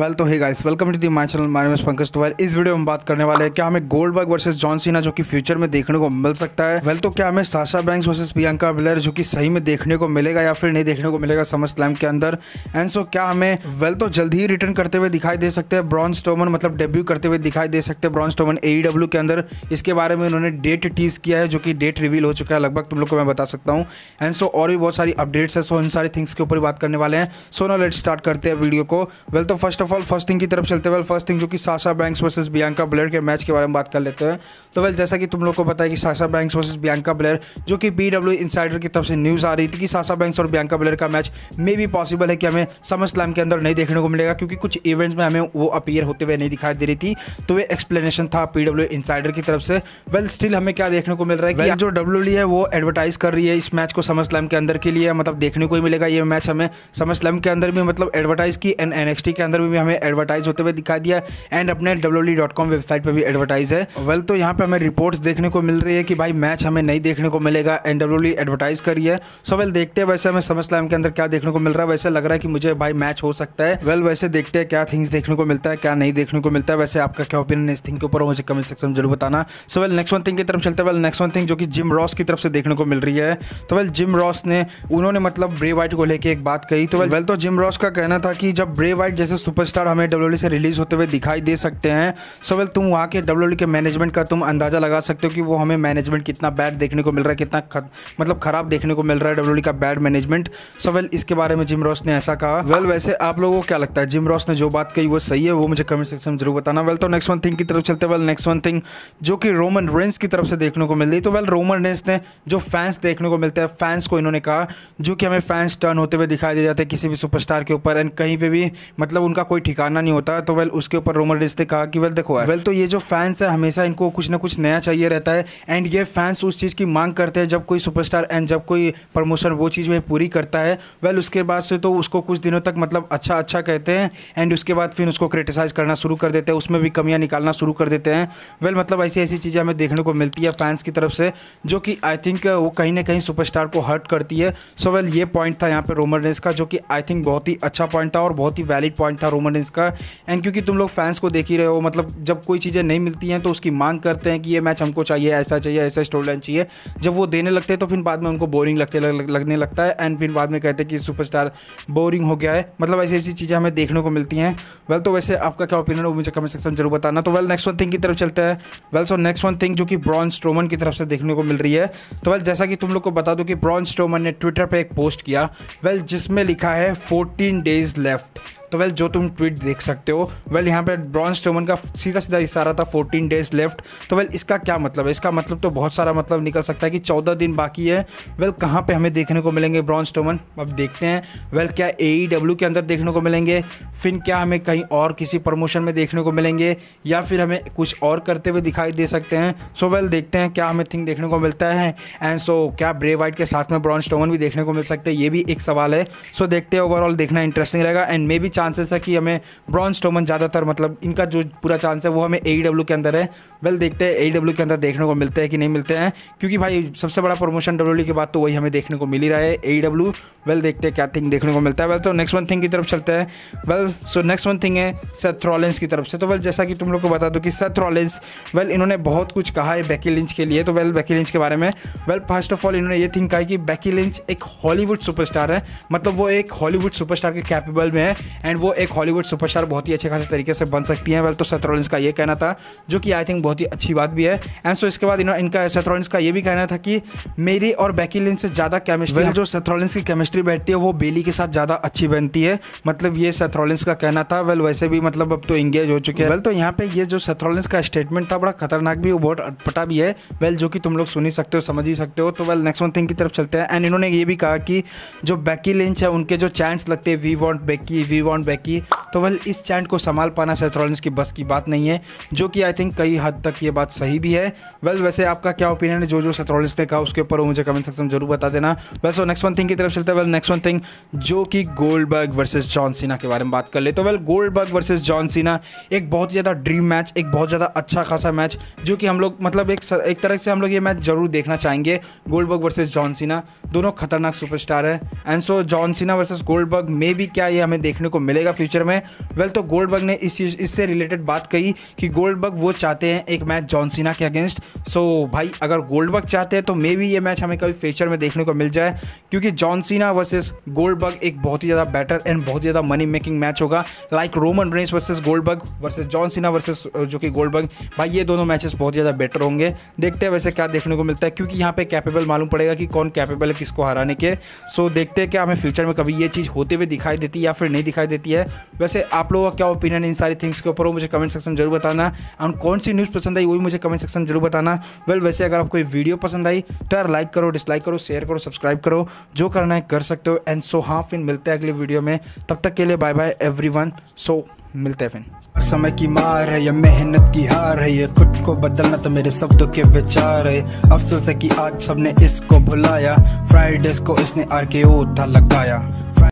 well तो hey guys welcome to the my channel my name is Pankaj तोवल इस video में बात करने वाले हैं क्या हमें गोल्डबर्ग वर्सेस जॉन सीना जो कि फ्यूचर में देखने को मिल सकता है वेल तो क्या हमें Sasha Banks versus Bianca Belair जो कि सही में देखने को मिलेगा या फिर नहीं देखने को मिलेगा समर स्लैम के अंदर एंड सो क्या हमें वेल तो जल्द ही रिटर्न करते हुए दिखाई दे सकते हैं ब्रॉन्स टोमन मतलब डेब्यू करते हुए दिखाई दे सकते हैं ब्रॉन्स टोमन ए के अंदर इसके बारे में उन्होंने डेट टीज किया है जो कि डेट रिवील हो चुका है लगभग तुम लोग को मैं बता सकता हूँ एंड सो और भी बहुत सारी अपडेट्स है सो इन सारी थिंग्स के ऊपर बात करने वाले हैं सो नो लेट स्टार्ट करते हैं वीडियो को वेल तो first first of all first thing की तरफ चलते वेल फर्स्ट थिंग जो कि Sasha Banks versus Bianca Blair के मैच के बारे में बात कर लेते हैं तो वेल जैसा कि तुम लोग को पता है कि Sasha Banks versus Bianca Blair जो कि बी डब्ल्यू इंसाइडर की तरफ से न्यूज़ आ रही थी कि साशा बैंक्स और बियांका ब्लेयर का मैच मे भी पॉसिबल है कि हमें समर स्लैम के अंदर नहीं देखने को मिलेगा क्योंकि कुछ इवेंट्स में हमें वो अपीयर होते हुए नहीं दिखाई दे रही थी तो वे एक्सप्लेनेशन था पी डब्ल्यू इंसाइडर की तरफ से वेल स्टिल हमें क्या देखने को मिल रहा है कि जो डब्ल्यू है वो एडवर्टाइज कर रही है इस मैच को समर स्लैम के अंदर के लिए मतलब देखने को ही मिलेगा ये मैच हमें समर स्लैम के अंदर भी मतलब एडवर्टाइज की एंड एनएक्सटी के अंदर भी भी हमें एडवर्टाइज होते हुए दिखाई दिया एंड अपने डब्ल्यू वेबसाइट पर भी एडवर्टाइज है वेल well, तो यहाँ पर हमें रिपोर्ट्स देखने को मिल रही है कि भाई मैच हमें नहीं देखने को मिलेगा एंड डब्ल्यू एडवर्टाइज करी है सो वेल देखते हैं वैसे हमें समझ लाइम के अंदर क्या देखने को मिल रहा है वैसे लग रहा है कि मुझे भाई मैच हो सकता है वेल well, वैसे देखते हैं क्या थिंग्स देखने को मिलता है क्या नहीं देखने को मिलता है वैसे आपका क्या ओपिनियन इस थिंग के ऊपर मुझे कमेंट सेक्शन में जरूर बताना so well next one thing की तरफ चलते वेल नेक्स्ट वन थिंग जो कि जिम रॉस की तरफ से देखने को मिल रही है तो वेल जिम रॉस ने उन्होंने मतलब ब्रे वाइट को लेकर एक बात कही तो वेल तो जिम रॉस का कहना था कि जब ब्रे वाइट जैसे सुपरस्टार हमें डब्ल्यू e से रिलीज़ होते हुए दिखाई दे सकते हैं सो वेल तुम वहाँ के डब्ल्यू e के मैनेजमेंट का तुम अंदाज़ा लगा सकते हो कि वो हमें मैनेजमेंट कितना बैड देखने को मिल रहा है कितना ख, मतलब ख़राब देखने को मिल रहा है डब्ल्यू e का बैड मैनेजमेंट सो वेल इसके बारे में जिम रॉस ने ऐसा कहा वेल well, वैसे आप लोगों को क्या लगता है जिम रॉस ने जो बात कही वो सही है वो मुझे कमेंट सेक्शन में जरूर बताना वेल तो नेक्स्ट वन थिंग की तरफ चलते वेल नेक्स्ट वन थिंग जो कि रोमन रेंस की तरफ से देखने को मिल रही तो वेल रोमन रेंस ने जो फैंस देखने को मिलते हैं फैंस को इन्होंने कहा जो कि हमें फैंस टर्न होते हुए दिखाई दे जाते हैं किसी भी सुपरस्टार के ऊपर एंड कहीं पर भी मतलब उनका का कोई ठिकाना नहीं होता तो वेल उसके ऊपर रोमन रेस ने कहा कि वेल देखो वेल तो ये जो फैंस है हमेशा इनको कुछ ना कुछ नया चाहिए रहता है एंड ये फैंस उस चीज़ की मांग करते हैं जब कोई सुपरस्टार एंड जब कोई प्रमोशन वो चीज़ में पूरी करता है वेल उसके बाद से तो उसको कुछ दिनों तक मतलब अच्छा अच्छा कहते हैं एंड उसके बाद फिर उसको क्रिटिसाइज़ करना शुरू कर देते हैं उसमें भी कमियाँ निकालना शुरू कर देते हैं वेल मतलब ऐसी ऐसी चीज़ें हमें देखने को मिलती है फैंस की तरफ से जो कि आई थिंक वो कहीं ना कहीं सुपरस्टार को हर्ट करती है सो वेल ये पॉइंट था यहाँ पर रोमन रेस का जो कि आई थिंक बहुत ही अच्छा पॉइंट था और बहुत ही वैलिड पॉइंट था रोमन रेंस का एंड क्योंकि तुम लोग फैंस को देख ही रहे हो मतलब जब कोई चीज़ें नहीं मिलती हैं तो उसकी मांग करते हैं कि ये मैच हमको चाहिए ऐसा चाहिए ऐसा स्टोर लाइन चाहिए जब वो देने लगते हैं तो फिर बाद में उनको बोरिंग लगते लगने लगता है एंड फिर बाद में कहते हैं कि सुपरस्टार बोरिंग हो गया है मतलब ऐसी ऐसी चीज़ें हमें देखने को मिलती हैं वेल तो वैसे आपका क्या ओपिनियन है वो मुझे कमेंट सेक्शन जरूर बताना तो वेल नेक्स्ट वन थिंग की तरफ चलता है well so next one thing जो कि ब्रॉन स्ट्रोमन की तरफ से देखने को मिल रही है तो वेल जैसा कि तुम लोग को बता दो कि ब्रॉन स्ट्रोमन ने ट्विटर पर एक पोस्ट किया वेल जिसमें लिखा है फोर्टीन डेज लेफ्ट तो वेल जो तुम ट्वीट देख सकते हो वेल यहाँ पर ब्रॉन्स स्टोमन का सीधा सीधा इशारा था फोर्टीन डेज लेफ्ट तो वेल इसका क्या मतलब है इसका मतलब तो बहुत सारा मतलब निकल सकता है कि चौदह दिन बाकी है वेल कहाँ पर हमें देखने को मिलेंगे ब्रॉन्स स्टोमन अब देखते हैं वेल क्या ए e के अंदर देखने को मिलेंगे फिर क्या हमें कहीं और किसी प्रमोशन में देखने को मिलेंगे या फिर हमें कुछ और करते हुए दिखाई दे सकते हैं सो so वेल well, देखते हैं क्या हमें थिंग देखने को मिलता है एंड सो so, क्या ब्रे वाइट के साथ में ब्रॉन्स स्टोमन भी देखने को मिल सकते हैं ये भी एक सवाल है सो so, देखते हैं ओवरऑल देखना इंटरेस्टिंग रहेगा एंड मे बी चांसेस है कि हमें ब्रॉन्स टोमन ज़्यादातर मतलब इनका जो पूरा चांस है वो हमें ए e के अंदर है वेल देखते हैं ए डब्ल्यू e के अंदर देखने को मिलते हैं कि नहीं मिलते हैं क्योंकि भाई सबसे बड़ा प्रमोशन डब्ल्यू e के बाद तो वही हमें देखने को मिल ही रहा है ए डब्ल्यू वेल देखते हैं क्या थिंग देखने को मिलता है वेल तो नेक्स्ट वन थिंग की तरफ चलते हैं well so next one thing है सेथ रॉलेंस की तरफ से तो वेल जैसा कि तुम लोग को बता दो कि सेथ रॉलेंस वेल इन्होंने बहुत कुछ कहा है बैकी लिंच के लिए तो वेल बैकी लिंच के बारे में वेल फर्स्ट ऑफ ऑल इन्होंने ये थिंग कहा है कि बैकी लिंच एक हॉलीवुड सुपरस्टार है मतलब वो एक हॉलीवुड सुपरस्टार के कैपेबल में है एंड वो एक हॉलीवुड सुपरस्टार बहुत ही अच्छे खासे तरीके से बन सकती हैं वेल तो सेथ्रोलिंस का ये कहना था जो कि आई थिंक बहुत ही अच्छी बात भी है एंड सो इसके बाद इनका सेथ्रोलिंस का ये भी कहना था कि मेरी और बैकी लिन से ज़्यादा केमिस्ट्री जो सेथ्रोलिंस की केमिस्ट्री बैठती है वो बेली के साथ ज़्यादा अच्छी बनती है मतलब ये सेथ्रोलिंस का कहना था वेल वैसे भी मतलब अब तो इंगेज हो चुके हैं वेल तो यहाँ पे ये जो सेथ्रोलिंस का स्टेटमेंट था बड़ा खतरनाक भी बहुत अटपटा भी है वेल जो कि तुम लोग सुन ही सकते हो समझ ही सकते हो तो वेल नेक्स्ट वन थिंग की तरफ चलते हैं एंड इन्होंने ये भी कहा कि जो बैकी लिंच है उनके जो चांस लगते हैं we want Becky we want run back की तो वह इस चैंट को संभाल पाना सेथ रॉलिंस की बस की बात नहीं है जो कि आई थिंक कई हद तक ये बात सही भी है वेल वैसे आपका क्या ओपिनियन है जो जो सेथ ने कहा उसके ऊपर मुझे कमेंट सेक्शन में जरूर बता देना वैसे नेक्स्ट वन थिंग की तरफ चलते वेल नेक्स्ट वन थिंग जो कि गोल्डबर्ग वर्सेज जॉन सीना के बारे में बात कर ले तो well Goldberg versus John Cena एक बहुत ज़्यादा ड्रीम मैच एक बहुत ज़्यादा अच्छा खासा मैच जो कि हम लोग मतलब एक एक तरह से हम लोग ये मैच जरूर देखना चाहेंगे गोल्डबर्ग वर्सेज जॉन सीना दोनों खतरनाक सुपरस्टार है and so John Cena versus Goldberg में भी क्या ये हमें देखने को मिलेगा फ्यूचर में वेल तो गोल्डबर्ग ने इस इससे रिलेटेड बात कही कि गोल्डबर्ग वो चाहते हैं एक मैच जॉनसिना के अगेंस्ट सो भाई अगर बग चाहते हैं तो मे भी ये मैच हमें कभी फ्यूचर में देखने को मिल जाए क्योंकि जॉनसीना वर्सेस गोल्डबर्ग एक बहुत ही ज़्यादा बेटर एंड बहुत ही ज़्यादा मनी मेकिंग मैच होगा like Roman Reigns versus Goldberg John Cena जो कि गोल्डबर्ग भाई ये दोनों मैचेस बहुत ज़्यादा बेटर होंगे देखते हैं वैसे क्या देखने को मिलता है क्योंकि यहाँ पे कैपेबल मालूम पड़ेगा कि कौन कैपेबल है किसको हराने के सो देखते हैं क्या हमें फ्यूचर में कभी ये चीज़ होते हुए दिखाई देती या फिर नहीं दिखाई देती है वैसे आप लोगों का क्या ओपिनियन इन सारी थिंग्स के ऊपर मुझे कमेंट सेक्शन जरूर बताना एंड कौन सी न्यूज़ पसंद आई वो भी मुझे कमेंट सेक्शन जरूर बताना वेल वैसे अगर आपको वीडियो पसंद आई तो यार लाइक करो डिसलाइक करो शेयर करो सब्सक्राइब करो जो करना है कर सकते हो एंड सो हाँ फिर मिलते हैं अगले वीडियो में तब तक के लिए बाय बाय एवरी सो मिलते हैं फिर समय की मार है या मेहनत की हार है ये खुद को बदलना तो मेरे शब्दों के विचार है अफसोस है कि आज सबने इसको भुलाया फ्राइडेज को इसने आर के था लगाया